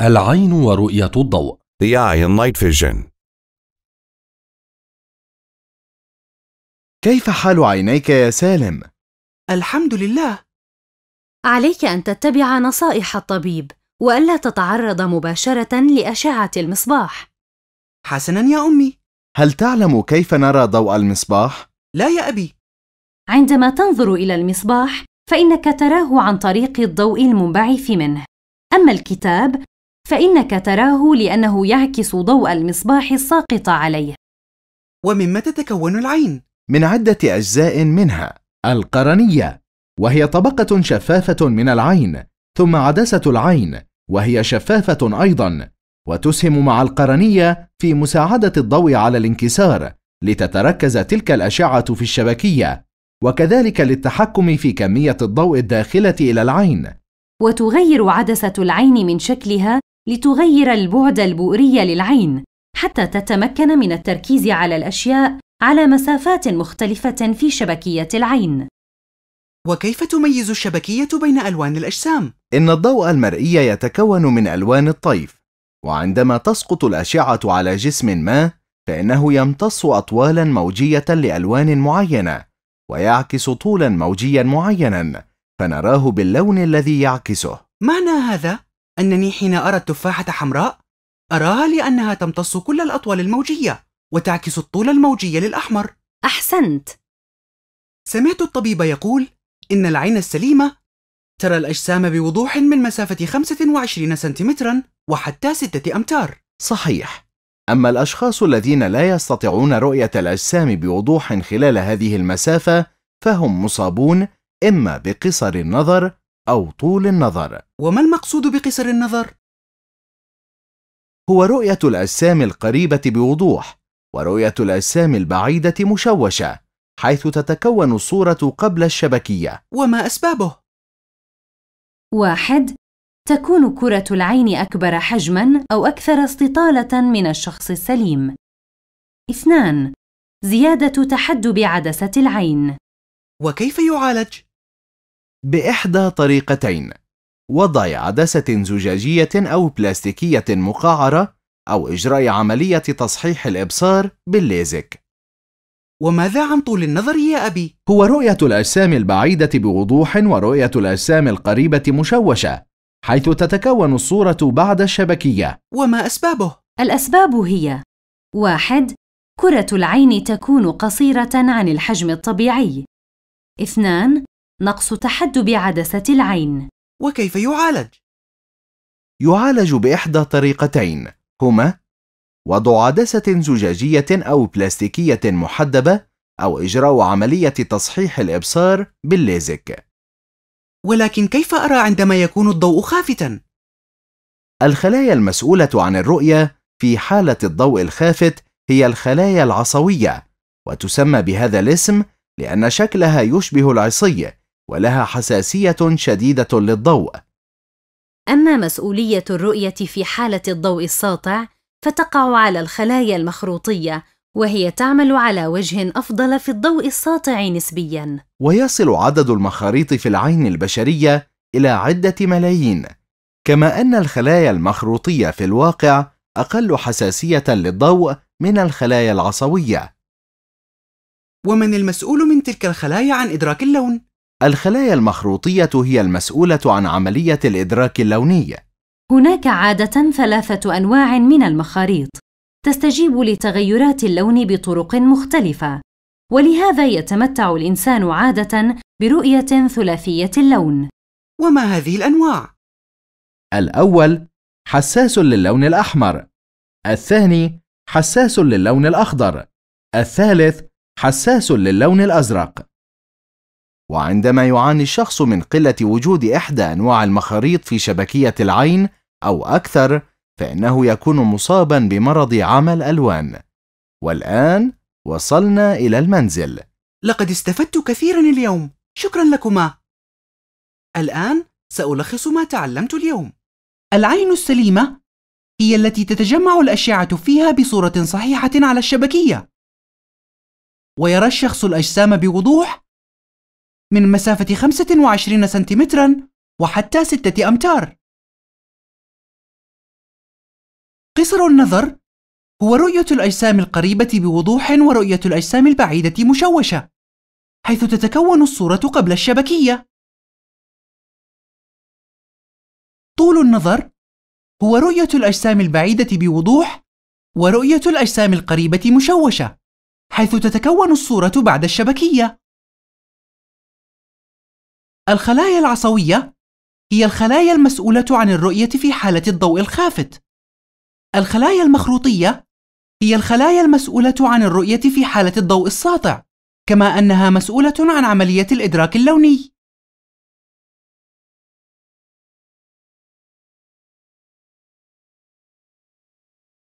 العين ورؤية الضوء. The eye and light vision. كيف حال عينيك يا سالم؟ الحمد لله. عليك أن تتبع نصائح الطبيب وألا تتعرض مباشرة لأشعة المصباح. حسنا يا أمي. هل تعلم كيف نرى ضوء المصباح؟ لا يا أبي. عندما تنظر إلى المصباح فإنك تراه عن طريق الضوء المنبعث منه. أما الكتاب فإنك تراه لأنه يعكس ضوء المصباح الساقط عليه. ومما تتكون العين؟ من عدة أجزاء منها القرنية، وهي طبقة شفافة من العين، ثم عدسة العين، وهي شفافة أيضا، وتسهم مع القرنية في مساعدة الضوء على الانكسار، لتتركز تلك الأشعة في الشبكية، وكذلك للتحكم في كمية الضوء الداخلة إلى العين. وتغير عدسة العين من شكلها لتغير البعد البؤري للعين حتى تتمكن من التركيز على الأشياء على مسافات مختلفة في شبكية العين. وكيف تميز الشبكية بين ألوان الأجسام؟ إن الضوء المرئي يتكون من ألوان الطيف، وعندما تسقط الأشعة على جسم ما، فإنه يمتص أطوالا موجية لألوان معينة، ويعكس طولا موجيا معينا، فنراه باللون الذي يعكسه. معنى هذا أنني حين أرى التفاحة حمراء أراها لأنها تمتص كل الأطوال الموجية وتعكس الطول الموجي للأحمر أحسنت سمعت الطبيب يقول إن العين السليمة ترى الأجسام بوضوح من مسافة 25 سنتيمترا وحتى 6 أمتار صحيح أما الأشخاص الذين لا يستطيعون رؤية الأجسام بوضوح خلال هذه المسافة فهم مصابون إما بقصر النظر أو طول النظر وما المقصود بقصر النظر؟ هو رؤية الأجسام القريبة بوضوح ورؤية الأجسام البعيدة مشوشة حيث تتكون الصورة قبل الشبكية وما أسبابه؟ واحد تكون كرة العين أكبر حجمًا أو أكثر استطالة من الشخص السليم. اثنان زيادة تحدب عدسة العين. وكيف يعالج؟ بإحدى طريقتين وضع عدسة زجاجية أو بلاستيكية مقعرة أو إجراء عملية تصحيح الإبصار بالليزك وماذا عن طول النظر يا أبي؟ هو رؤية الأجسام البعيدة بوضوح ورؤية الأجسام القريبة مشوشة حيث تتكون الصورة بعد الشبكية وما أسبابه؟ الأسباب هي واحد كرة العين تكون قصيرة عن الحجم الطبيعي اثنان نقص تحدب عدسة العين وكيف يعالج؟ يعالج بإحدى طريقتين هما وضع عدسة زجاجية أو بلاستيكية محدبة أو إجراء عملية تصحيح الإبصار بالليزك ولكن كيف أرى عندما يكون الضوء خافتاً؟ الخلايا المسؤولة عن الرؤية في حالة الضوء الخافت هي الخلايا العصوية وتسمى بهذا الاسم لأن شكلها يشبه العصي ولها حساسية شديدة للضوء أما مسؤولية الرؤية في حالة الضوء الساطع فتقع على الخلايا المخروطية وهي تعمل على وجه أفضل في الضوء الساطع نسبياً ويصل عدد المخاريط في العين البشرية إلى عدة ملايين كما أن الخلايا المخروطية في الواقع أقل حساسية للضوء من الخلايا العصوية ومن المسؤول من تلك الخلايا عن إدراك اللون؟ الخلايا المخروطية هي المسؤولة عن عملية الإدراك اللوني. هناك عادة ثلاثة أنواع من المخاريط، تستجيب لتغيرات اللون بطرق مختلفة، ولهذا يتمتع الإنسان عادة برؤية ثلاثية اللون. وما هذه الأنواع؟ الأول حساس للون الأحمر، الثاني حساس للون الأخضر، الثالث حساس للون الأزرق. وعندما يعاني الشخص من قلة وجود إحدى أنواع المخاريط في شبكية العين أو أكثر فإنه يكون مصابا بمرض عمى الألوان والآن وصلنا إلى المنزل لقد استفدت كثيرا اليوم شكرا لكما الآن سألخص ما تعلمت اليوم العين السليمة هي التي تتجمع الأشعة فيها بصورة صحيحة على الشبكية ويرى الشخص الأجسام بوضوح من مسافة 25 سنتيمترا وحتى 6 أمتار. قصر النظر هو رؤية الأجسام القريبة بوضوح ورؤية الأجسام البعيدة مشوشة، حيث تتكون الصورة قبل الشبكية. طول النظر هو رؤية الأجسام البعيدة بوضوح ورؤية الأجسام القريبة مشوشة، حيث تتكون الصورة بعد الشبكية. الخلايا العصوية هي الخلايا المسؤولة عن الرؤية في حالة الضوء الخافت. الخلايا المخروطية هي الخلايا المسؤولة عن الرؤية في حالة الضوء الساطع، كما أنها مسؤولة عن عملية الإدراك اللوني.